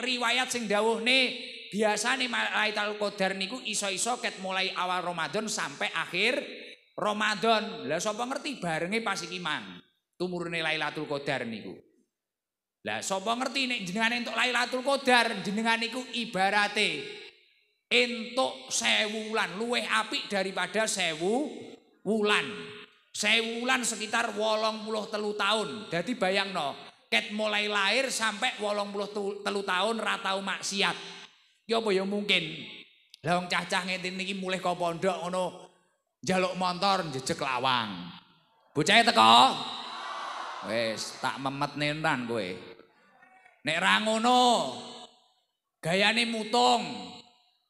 riwayat sing dawuh nih biasa nih Lailatul Qadar niku iso-iso ket mulai awal Ramadan sampai akhir Ramadan. Lah sapa ngerti barengi pas iki man tumurune Lailatul Qadar niku. Lah sapa ngerti nek jenengan entuk Lailatul Qadar jenengan niku ibarate entuk sewu wulan luwih apik daripada sewu wulan. Sewu wulan sekitar wolong puluh telu tahun. Jadi bayang no, ket mulai lahir sampai wolong puluh telu tahun ratau maksiat. Ya apa ya, mungkin. Lah cacah cah-cah ngene niki mulai ka pondok ono jaluk montor jejek lawang. Bocahe teko? Wes tak memet nenan gue, Nek ra gaya nih mutung.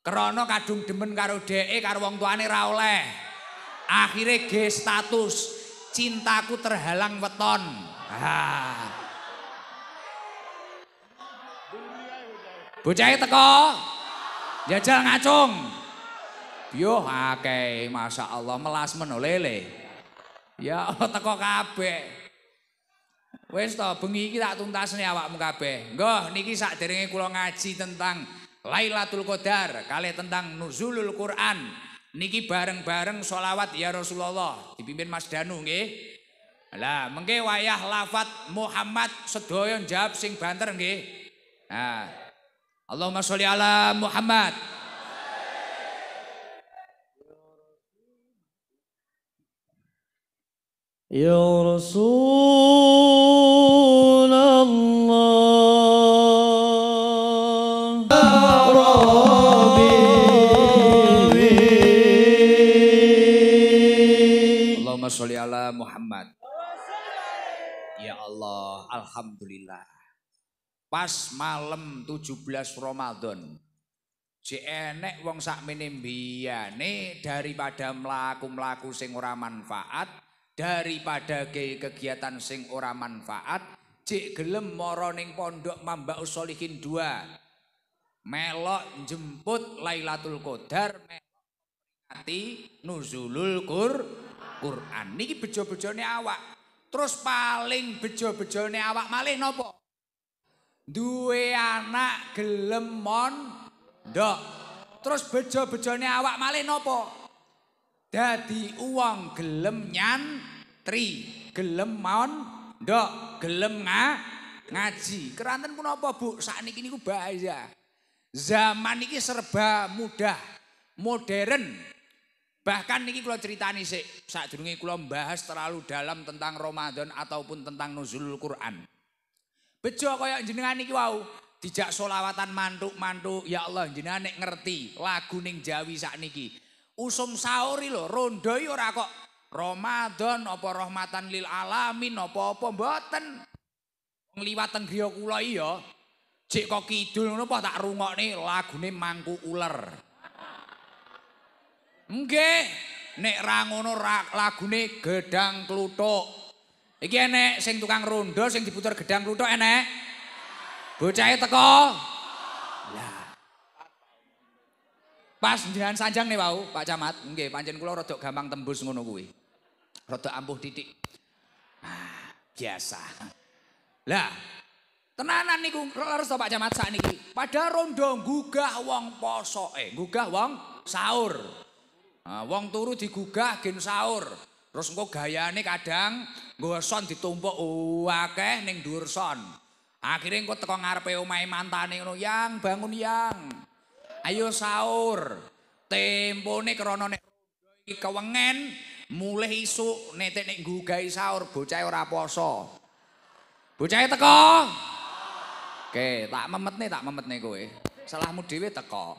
kerono kadung demen karo dheke karo wong tuane ra akhirnya g status cintaku terhalang weton. Ah. Bocah teko. Jajal ngacung. Yo akeh Masya Allah melas menolele. Ya Allah teko kabeh. Wis to bengi iki tak tuntasne awakmu kabeh. Nggo niki sak derenge kula ngaji tentang Lailatul Qadar Kaleh tentang Nuzulul Quran. Niki bareng-bareng sholawat ya Rasulullah dipimpin Mas Danu nggih. Lah mengke wayah lafat Muhammad sedoyo jawab sing banter nggih. Nah, Allahumma sholli ala Muhammad. Ya Rasulullah. Allahumma sholli ala Muhammad. Ya Allah, alhamdulillah. Pas malam 17 Ramadan. Jek enek wong sak daripada mlaku-mlaku sing ora manfaat, daripada ke kegiatan sing ora manfaat, jek gelem moro ning pondok mamba usolikin dua, Melok jemput Lailatul Qadar, hati nuzulul kur, Quran. Niki bejo-bejone awak. Terus paling bejo-bejone awak malih nopo? duwe anak gelemon ndok terus bejo-bejone awak malih nopo dadi uang gelem nyantri gelem maon ndok gelem ngaji keranten pun apa bu saat ini ku bahaya zaman ini serba mudah modern bahkan niki kalau cerita nih sih saat dulu kalau membahas terlalu dalam tentang Ramadan ataupun tentang nuzul Quran Bejo kaya jenengan iki wau dijak solawatan mantuk-mantuk. Ya Allah jenengan nek ngerti lagu ning Jawi sak niki. Usum sauri lho ronda iki ora kok Ramadan apa rahmatan lil alamin apa-apa mboten. Wong liwat teng griya kula iki ya. cik kok kidul ngono apa tak rungokne lagune mangku uler. Nggih, nek ra ngono lagune gedang klutuk. Iki enek sing tukang rondo sing diputer gedang kluthuk enek. Bocahe teko. Lah. Pas njenengan sanjang nih wau, Pak Camat. Nggih, pancen kula rada gampang tembus ngono kuwi. Rada ampuh titik. Ah, biasa. Lah, tenanan niku leres to Pak Camat sak niki. Padahal rondo gugah wong posoke, eh, gugah wong sahur. Ah, wong turu digugah gen sahur. Terus engko gayane kadang goson ditumpuk akeh ning dhuwur son. Akhire engko teko ngarepe omahe mantane ngono, "Yang, bangun, Yang. Ayo sahur." Tempone krana nek rondo iki kewengen, mulih isuk netek nek nggugahi sahur bocah ora poso. Bocah teko. Oke, tak memetne, tak memetne kowe. Salahmu dhewe teko.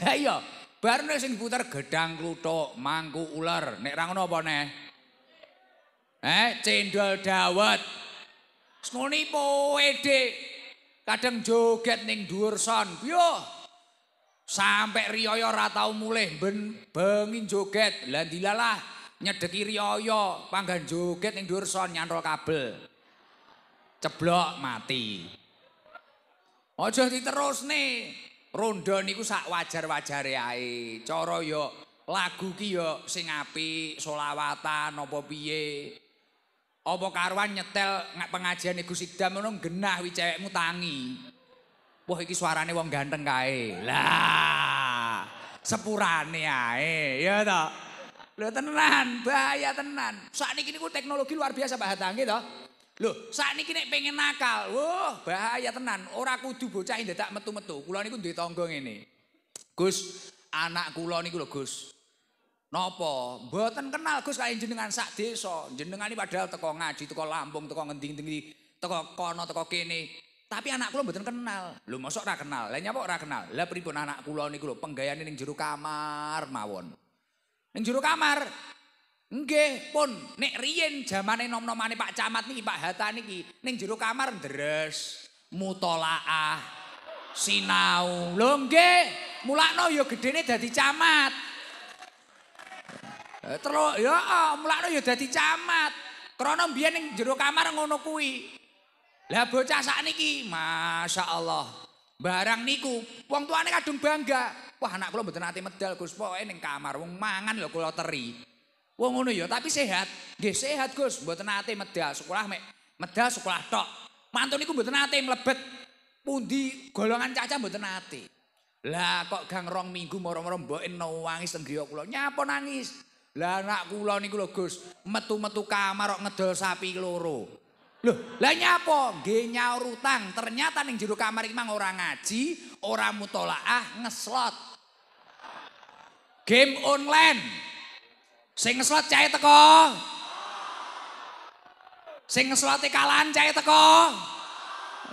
Ha iya. Barne sing diputar gedang kluthuk, mangku ular. Nek ra ngono apa neh? Eh, cendol dawet. Ngoni poede. Kadang joget ning dhuwur son. Piye? Sampai riyoyo ra tau mulih ben bengi joget. Lah dilalah nyedeki riyoyo panggan joget ning dhuwur son nyantol kabel. Ceblok mati. Aja diterusne. ronda niku sak wajar-wajare ae. Cara ya lagu ki ya sing apik, selawatan apa piye. Apa karuan nyetel pengajian Gus sidam ngono genah wi cewekmu tangi. Wah iki suarane wong ganteng kae. Lah. Sepurane ae, ya toh, lu tenan, bahaya tenan. Saat ini, ini teknologi luar biasa Pak Hatangi toh. Loh, saat ini kini pengen nakal. Wah, bahaya tenan. Orang kudu bocah ini metu-metu. Kulau ini kudu tonggong ini. Gus, anak kulau ini kudu Gus. Nopo, mboten kenal Gus kaya jenengan sak desa. Jenengan ini padahal teko ngaji, teko lambung, teko ngendingi-ngendingi. Teko kono, teko kini. Tapi anak kulau mboten kenal. Lu masuk ora kenal. Lah nyapa ora kenal. Lah pripun anak kulau ini kudu penggayaan ini juru kamar mawon. Ini juru kamar. Nggih, pun nek riyen zamane nom-nomane Pak Camat nih, Pak Hatta niki ning jero kamar deres mutolaah, sinau. Lho nggih, mulakno ya gede nih dadi camat. Eh, Terus ya eh, mulakno ya dadi camat. Krana biar ning jero kamar ngono kuwi. Lah bocah niki, Masya Allah. Barang niku, uang wong tuane kadung bangga. Wah anak kula mboten nanti medal Gus, pokoke ning kamar wong mangan lo kula teri. Wong ngono ya, tapi sehat. Nggih sehat Gus, mboten nate medal sekolah mek medal sekolah tok. Mantun niku mboten nate mlebet pundi golongan caca mboten nate. Lah kok gang rong minggu moro-moro mboken nangis teng griya kula. Nyapa nangis? Lah anak kula niku lho Gus, metu-metu kamar kok ngedol sapi loro. Loh, lah nyapa? Nggih nyaur utang. Ternyata ning jero kamar iki mang ora ngaji, ora mutolaah, ngeslot. Game online. Sing ngeslot cahe teko. Sing ngeslote kalan cahe teko.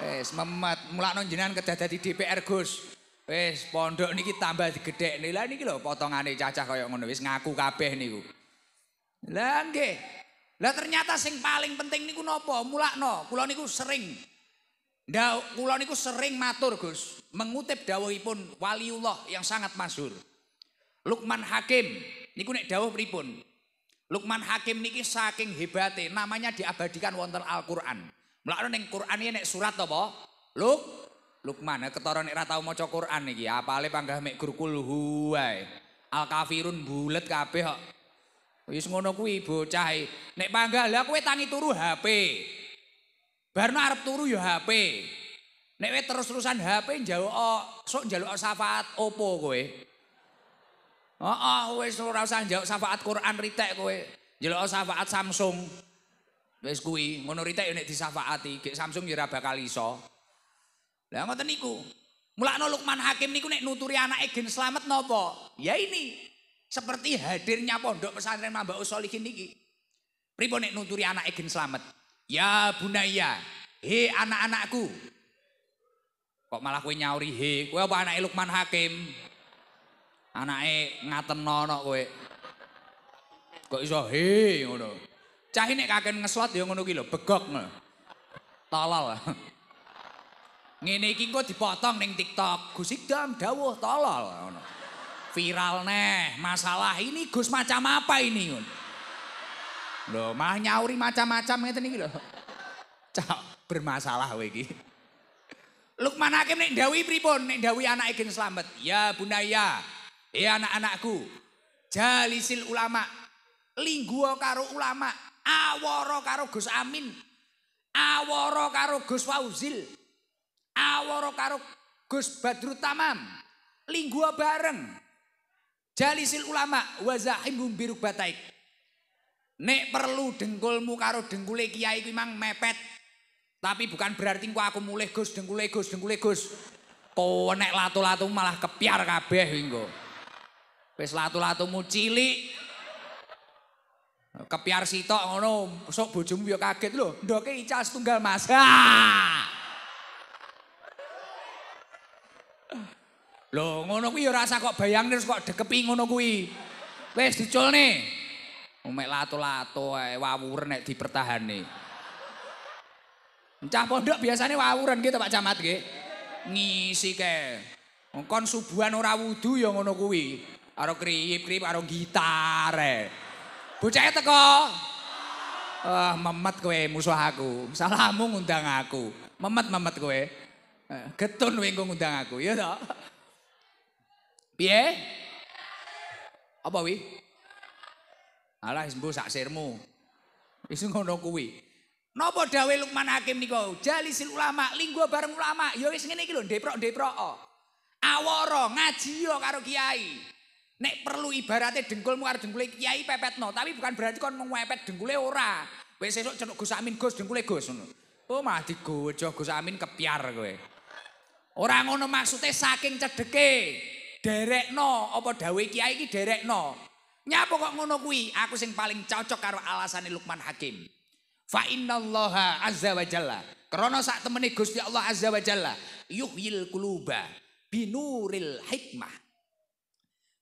Wes memet, mulak jenengan kedah dadi DPR Gus. Wes pondok niki tambah nih Lah niki lho potongane cacah kaya ngono wis ngaku kabeh niku. Lah nggih. Lah ternyata sing paling penting niku nopo? Mulakno, kula niku sering Da, kula niku sering matur Gus, mengutip dawuhipun waliullah yang sangat masyhur. Lukman Hakim Niku nek dawuh pripun? Lukman Hakim niki saking hebate namanya diabadikan wonten Al-Qur'an. Mulane ning Qur'an nek surat apa? Luk Lukman ya, ketara nek ora tau maca Qur'an iki apale panggah mek gurkul huwae. Al-kafirun bulet kabeh kok. Wis ngono kuwi bocah e. nek panggah lha kowe tangi turu HP. Barno arep turu ya HP. Nek terus-terusan HP njaluk sok njaluk syafaat opo kowe? Oh, wes ora usah njaluk syafaat Quran ritek kowe. Njaluk syafaat Samsung. Wes kuwi, ngono ritek nek disyafaati, gek Samsung ya ora bakal iso. Lah ngoten niku. Mulakno Lukman Hakim niku nek nuturi anake gen slamet napa? Ya ini. Seperti hadirnya pondok pesantren Mbak Usolihin niki. Pripun nek nuturi anake gen slamet? Ya bunaya, he anak-anakku. Kok malah kowe nyauri he, kowe apa anake Lukman Hakim? Anake ngatenno nok kowe. Kok iso he ngono. Cah ini kaken ngeslot ya ngono ki lho, begok ngono. Tolol. Ngene iki engko dipotong ning TikTok. Gus Ikdam dawuh tolol ngono. Viral neh, masalah ini Gus macam apa ini ngono. Loh, malah nyauri macam-macam ngeten iki lho. Cak, bermasalah kowe iki. Lukman Hakim nek ndawi pripun? Nek ndawi anake gen slamet. Ya bunaya, Ya eh, anak-anakku, jalisil ulama, lingguo karo ulama, awara karo Gus Amin, awara karo Gus Fauzil, awara karo Gus badrutamam, Tamam, bareng, jalisil ulama, wazahim biru bataik. Nek perlu dengkulmu karo dengkule kiai ku memang mepet, tapi bukan berarti ku aku mulih Gus, dengkule Gus, dengkule Gus. Kau nek latu-latu malah kepiar kabeh, inggo. Wis latu-latumu cilik. Kepiar sitok ngono, sok bojomu ya kaget lho, ndoke ica setunggal Mas. Ha! Lho, ngono kuwi ya rasa kok bayang terus kok dekepi ngono kuwi. Wis diculne. Mek latu-latu ae wawur nek dipertahani. Encah pondok biasanya wawuran gitu Pak Camat gitu. Ngisi ke. Kon subuhan ora wudu ya ngono kuwi. Aro krip-krip karo gitar. E. Bocahe teko. Eh, memet kowe musuh aku. Salammu ngundang aku. Memet memet kowe. Eh, getun wingku ngundang aku, ya toh? Piye? Apa wi? Alah wis mbuh sak sirmu. Wis ngono kuwi. Napa dawe Lukman Hakim niku? Jalisil ulama, linggo bareng ulama. Ya wis ngene iki lho, deprok-deprok. Awara ngaji karo kiai. Nek perlu ibaratnya dengkulmu harus dengkul kiai pepetno. tapi bukan berarti kon mengwepet dengkul ora. Wes esok cenduk Gus Amin Gus dengkul Gus. Oh mah di Gus Amin kepiar gue. Orang ngono maksudnya saking cedeke derek no, apa dawe kiai ki derek Nyapa kok ngono kuwi? Aku sing paling cocok karo alasane Lukman Hakim. Fa innallaha azza wa jalla. Krana sak temene Gusti Allah azza wa jalla yuhyil quluba binuril hikmah.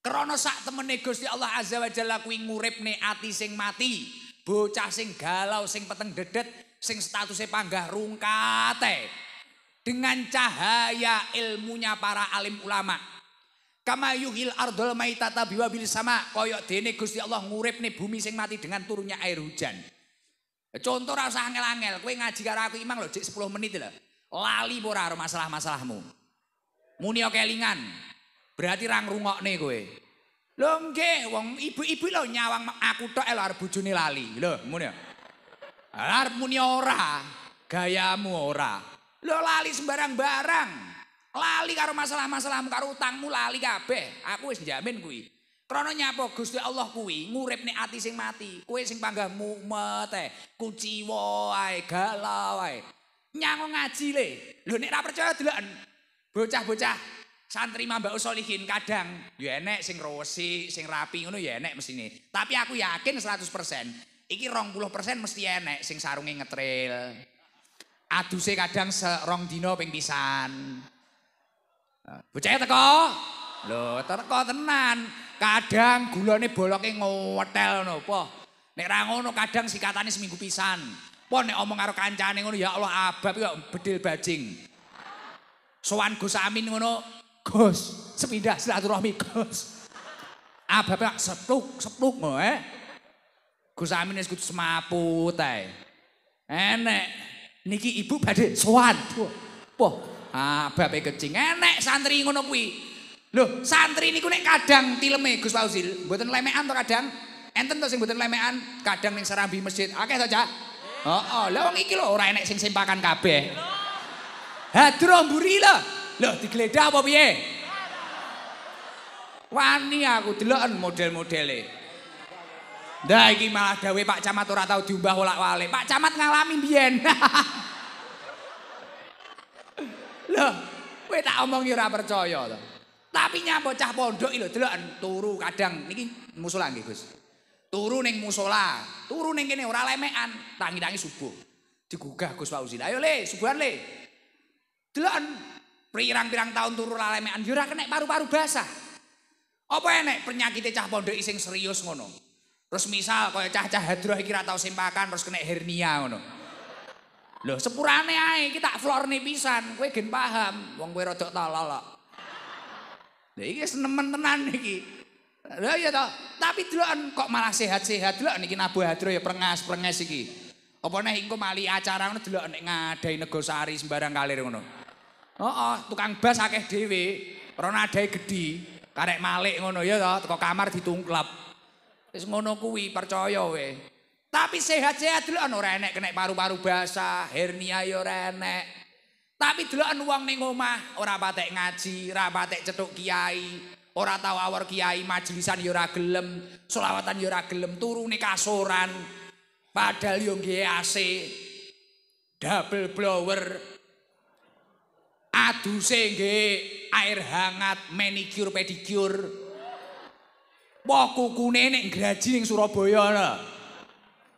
Kronosak sak temene Gusti Allah Azza wa Jalla kuwi nguripne ati sing mati, bocah sing galau, sing peteng dedet, sing statusnya panggah rungkate. Dengan cahaya ilmunya para alim ulama. Kama yuhil ardol maitata biwabil sama. Koyok dene di Allah nih bumi sing mati dengan turunnya air hujan. Contoh rasa angel-angel, kowe ngaji karo aku imang loh, jek 10 menit lho. Lali pora masalah-masalahmu. Muni kelingan, Berarti rang rungokne kowe. Lho nggih, wong ibu-ibu lho nyawang aku tok elo arep bojone lali. Lho, ngono ya. Arepmu ora, gayamu ora. Lho lali sembarang barang. Lali karo masalah-masalahmu karo utangmu lali kabeh. Aku wis jamin kuwi. Krono nyapa Gusti Allah kuwi nguripne ati sing mati. Kowe sing panggah mumet e, kuciwa ae galau ae. Nyango ngaji le. Lho nek ora percaya delok bocah-bocah santri mbak usolihin kadang ya enek sing rosi sing rapi ngono ya enek mesti ini tapi aku yakin 100 persen iki rong mesti enek sing sarungnya ngetril aduse kadang serong dino ping pisan bucaya teko lo teko tenan kadang gula nih boloknya ngotel no Nek nek rangono kadang sikatannya seminggu pisan po nek omong karo kancane ngono ya Allah abab ya bedil bajing Soan Gus Amin ngono, Gus, sepindah silaturahmi Gus. Apa ah, pak, sepluk sepluk mau eh. Gus Amin es semapu tay. Enek. Niki ibu badai sowan. Boh, apa pak kecing. enek santri ngono kui. Loh, santri niku nek kadang tileme Gus Fauzil, mboten lemean to kadang. Enten to sing mboten lemean, kadang ning serambi masjid. Akeh saja. Oh, oh. lha wong iki lho ora enek sing sempakan kabeh. Hadroh mburi lah. Loh digeledah apa piye? Wani aku deloken model-modele. Ndak iki malah dawe Pak Camat ora tau diumbah olak wale. Pak Camat ngalami biyen. Loh, kowe tak omongi ora percaya to. Tapi nyambo cah pondok lho deloken turu kadang niki musola nggih Gus. Turu ning musola, turu ning kene ora lemekan, tangi-tangi subuh. Digugah Gus uzi, Ayo le, subuhan le. Deloken Pirang-pirang tahun turu lalemean yo ora kena paru-paru basah. Apa enek penyakitnya cah pondok sing serius ngono. Terus misal kaya cah-cah hadroh iki ora tau simpakan terus kena hernia ngono. Loh, sepurane ae iki tak florne pisan, kowe gen paham, wong kowe rada tolol kok. Lah iki senemen tenan iki. Lah iya toh, tapi deloken kok malah sehat-sehat delok niki nabu hadroh ya prengas-prenges iki. Apa nek engko mali acara ngono delok nek ngadai negosari sembarang kalir ngono. Oh, oh, tukang bas akeh dhewe, rono ade gedhi, karek malik ngono ya to, teko kamar ditungklep. Wis ngono kuwi percaya we. Tapi sehat-sehat dulu ana ora enek kena paru-paru basah, hernia ya ora enek. Tapi dulu anu wong ning omah ora patek ngaji, ora patek cetuk kiai, ora tau awor kiai majelisan ya ora gelem, selawatan ya ora gelem, turune kasoran. Padahal yo nggih AC. Double blower, Aduh sehingga air hangat manicure pedicure. Pokoku nenek graji ning Surabaya na.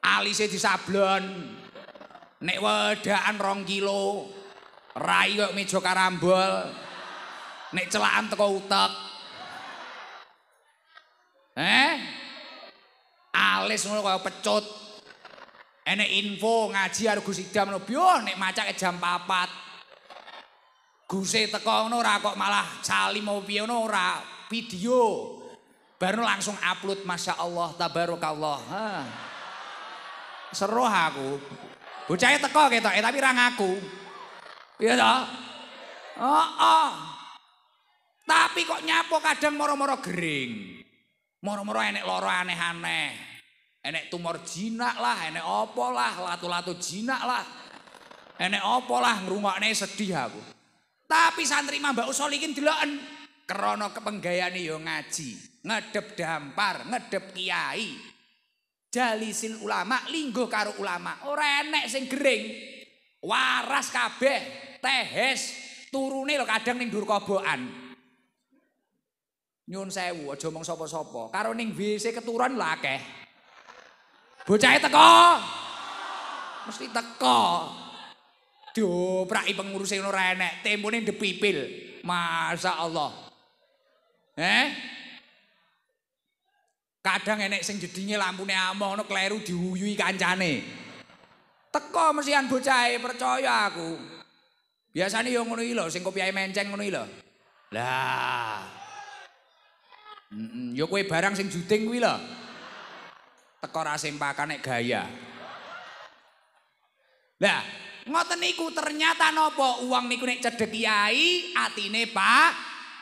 Alisnya disablon. Nek wedaan rong kilo. Rai kok mejo karambol. Nek celaan teko utek. Eh? Alis mulu kaya pecut. Enek info ngaji harus gusidam lo. Bion nek maca jam papat. Guse teko ngono ora kok malah salim mau piye ngono ora video. Baru langsung upload Masya Allah tabarakallah. Ha. Seru aku. Bocahnya teko ketok, eh tapi ra ngaku. Iya toh? Oh, oh. Tapi kok nyapo kadang moro-moro gering. Moro-moro enek loro aneh-aneh. Enek tumor jinak lah, enek opo lah, latu-latu jinak lah. Enek opo lah ngrungokne sedih aku. Tapi santri Mbak Usol ingin dilakukan. Krono kepenggayaan yo ngaji. Ngedep dampar, ngedep kiai. Jalisin ulama, linggo karo ulama. Orang enek sing gering. Waras kabeh, tehes. Turune kadang ning durkoboan. Nyun sewu, aja mong sopo-sopo. Karo ning WC keturun lakeh. Bocahnya teko. Mesti teko. Mesti teko. dobrak pengurus sing ora enek, tempone depipil. Masa Allah. Eh? Kadang enek sing jedinge lampune amoh ngono kleru diuyui kancane. Teko mesian bocahe percaya aku. Biasane yo ngono iki lho, sing kopiahe menceng ngono iki lho. Lah. Mm -mm, yo kowe barang sing juting kuwi lho. Teko ra sempakan gaya. Lah, Ngoten niku ternyata nopo uang niku nek cedek kiai atine Pak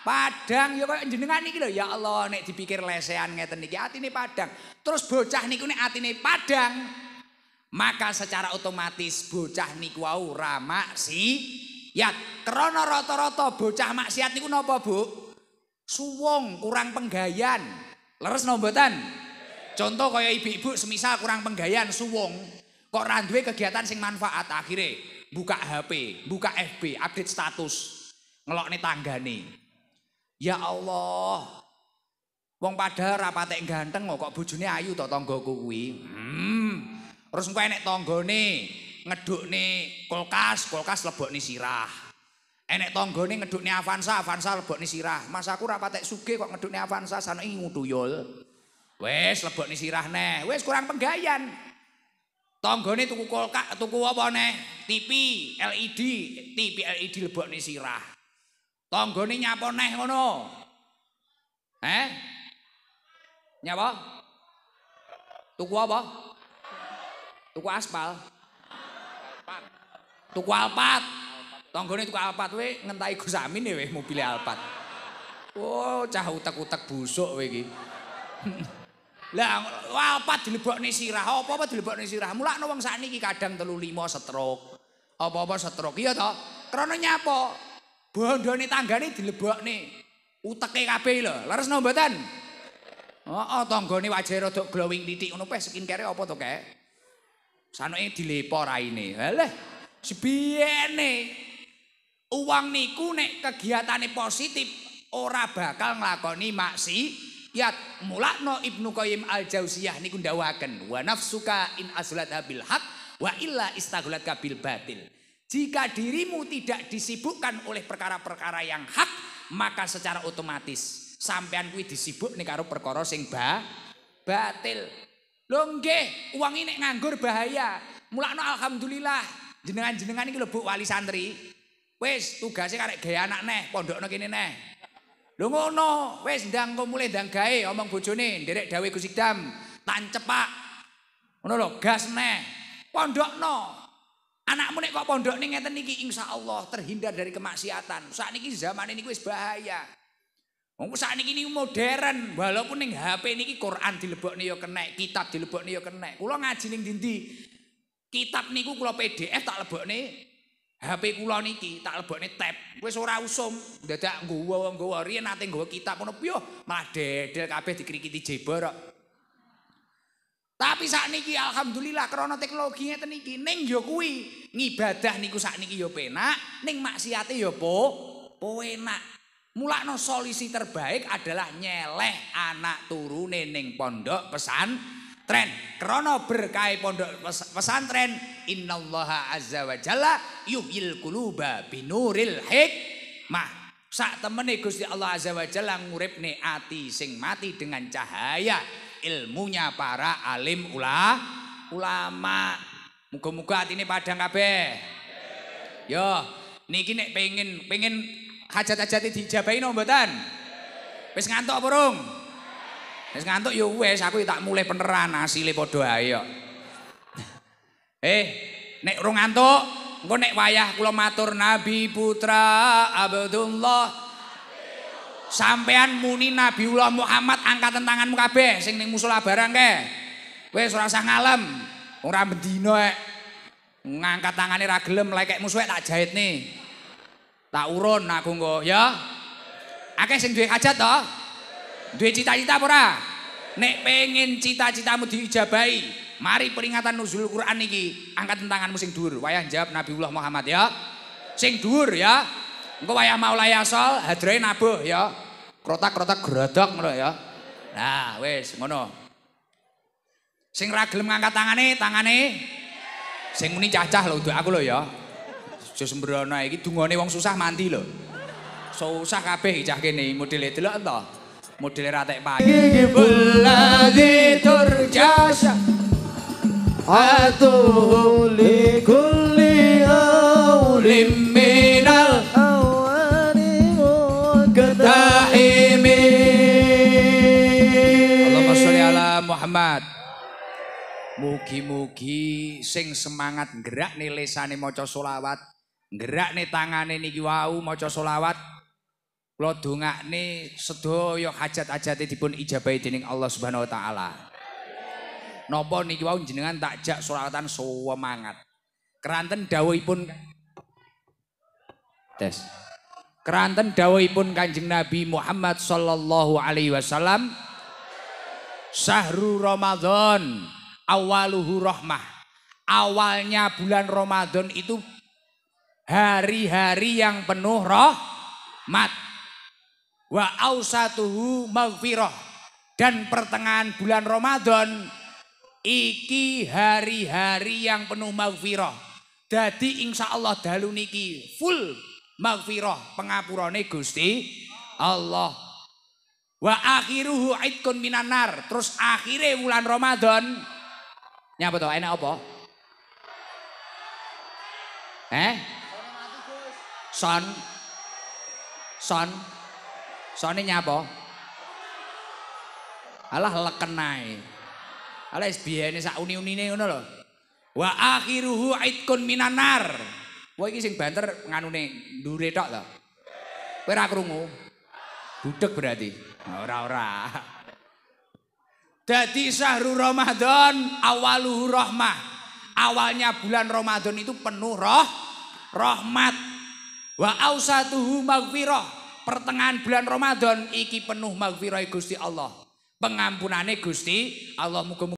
Padang ya kok jenengan niki lho ya Allah nek dipikir lesehan ngeten niki atine padang. Terus bocah niku nek atine padang maka secara otomatis bocah niku wau ora ya krono rata-rata bocah maksiat niku nopo Bu? suwong kurang penggayan. Leres no mboten? Contoh kayak ibu-ibu semisal kurang penggayan suwong Kok ora kegiatan sing manfaat akhirnya buka HP, buka FB, update status, ngelok nih tangga nih Ya Allah. Wong pada rapat yang ganteng kok bujunya ayu to tonggo kuwi. Hmm. Terus engko enek ngeduk nih kulkas, kulkas nih sirah. Enek ngeduk nih Avanza, Avanza lebok nih sirah. Mas aku rapatek suge kok ngeduk nih Avanza sana ingin ngutuyul. Wes lebok nih sirah neh. Wes kurang penggayan. Tanggane tuku kolkak, tuku apa neh? TV LED, TV LED lebokne sirah. Tanggane nyapa neh ngono? Eh? Nyapa? Tuku apa? Tuku aspal. Tuku alpat. Tanggane tuku alpat we ngentai Gus Amin we mobil alpat. Oh, cah utek-utek busuk we iki. Lah apa dilebokne sirah, apa-apa dilebokne sirah. Mulane wong sakniki kadang 35 stroke. Apa-apa stroke ya to? Krana nyapa? Bondone tanggane dilebokne. Uteke kabeh lho. Leres no mboten? Hooh, tanggane wajahe rada glowing titik ngono pe skin care apa to, Kek? Sanuke dilepo raine. Halah. Sepiene? Uang niku nek kegiatane positif ora bakal nglakoni maksi. Ya mulakno Ibnu Qayyim Al-Jauziyah niku ndawaken wa nafsuka in azlat habil hak wa illa istaghlat kabil batil. Jika dirimu tidak disibukkan oleh perkara-perkara yang hak, maka secara otomatis sampean kuwi disibuk nih karo perkara sing ba batil. Lho uang ini nganggur bahaya. Mulakno alhamdulillah jenengan-jenengan ini lho Bu Wali Santri. Wis tugasnya karek gaya anak neh, pondok kene neh. Lu ngono, wes ndang kok mulai ndang gae omong bojone nderek dawe Gus Idam. cepak, Ngono lho, gas neh. Pondokno. Anakmu nek kok pondok ning ngeten iki insyaallah terhindar dari kemaksiatan. Saat niki zaman ini wis bahaya. Wong saat niki niku modern, walaupun ning HP niki Quran dilebokne ya kenek, kitab dilebokne ya kenek. Kula ngaji ning dindi. Kitab niku kula PDF tak lebokne HP kula niki tak lebokne tap. Wis ora usum, dadak nggowo nggowo riyen nate nggowo kitab ngono piyo malah dedel kabeh dikrikiti jebor Tapi saat niki alhamdulillah krana teknologi ngeten niki ning ya kuwi ngibadah niku saat niki ya penak, ning maksiate ya po po enak. Mulakno solusi terbaik adalah nyeleh anak turune ning pondok pesan. tren krono berkai pondok pesantren innallaha azza wa jalla yuhyil kuluba binuril hikmah sak temene Gusti Allah azza wa jalla nguripne ati sing mati dengan cahaya ilmunya para alim ula ulama muga-muga atine padang kabeh yo niki nek pengen pengen hajat hajat dijabahi no mboten wis ngantuk burung Wis ngantuk ya wis, aku tak mulai peneran asile padha ae kok. Eh, nek urung ngantuk, engko nek wayah kula matur Nabi Putra Abdullah. Sampean muni Nabiullah Muhammad angkat tanganmu kabeh sing ning musala barang ke. Wis ora usah ngalem, ora bendina ek. Ngangkat tangane ra gelem lekekmu suwek tak jahit nih. Tak urun aku engko, ya. Akeh sing duwe hajat toh? Duwe cita-cita apa ora? Nek pengen cita-citamu diijabahi, mari peringatan nuzul Quran iki, angkat tanganmu sing dhuwur, wayah jawab Nabiullah Muhammad ya. Sing dhuwur ya. Engko wayah maulai asal, hadrahe nabuh ya. Krotak-krotak gerodok ngono ya. Nah, wis ngono. Sing ra gelem ngangkat tangane, tangane. Sing muni cacah lho aku lho ya. Jo sembrono iki dungane wong susah mandi lho. Susah kabeh cah kene modele delok entah. modele ratek payu Ibulazi turjasa Atuhu li kulli minal awani muktaimi Allahumma sholli ala Muhammad Mugi-mugi sing semangat gerak nih lesane maca solawat gerak nih tangane niki wau maca solawat Kula dongakne sedaya hajat-hajate dipun ijabahi dening Allah Subhanahu wa taala. Napa niki wau jenengan takjak sholatan semangat. Keranten dawuhipun Tes. Keranten dawuhipun Kanjeng Nabi Muhammad sallallahu alaihi wasallam Sahru Ramadan awaluhu rahmah. Awalnya bulan Ramadan itu hari-hari yang penuh rahmat wa ausatuhu maghfirah dan pertengahan bulan Ramadan iki hari-hari yang penuh maghfirah jadi insya Allah dalu niki full maghfirah pengapurane Gusti Allah wa akhiruhu idkun minanar terus akhirnya bulan Ramadan nyapa tuh enak apa eh son son soalnya nyapa? Alah lekenai. Alah SBY ini sak uni ini ngono loh. Wa akhiruhu aitkun minanar. Wah ini sing banter nganune ndure tok to. Kowe ora Budek berarti. Ora ora. Dadi sahru Ramadan awaluhu rahmah. Awalnya bulan Ramadan itu penuh roh, rahmat. Wa ausatuhu maghfirah pertengahan bulan Ramadan iki penuh magfirah Gusti Allah. Pengampunane Gusti Allah muga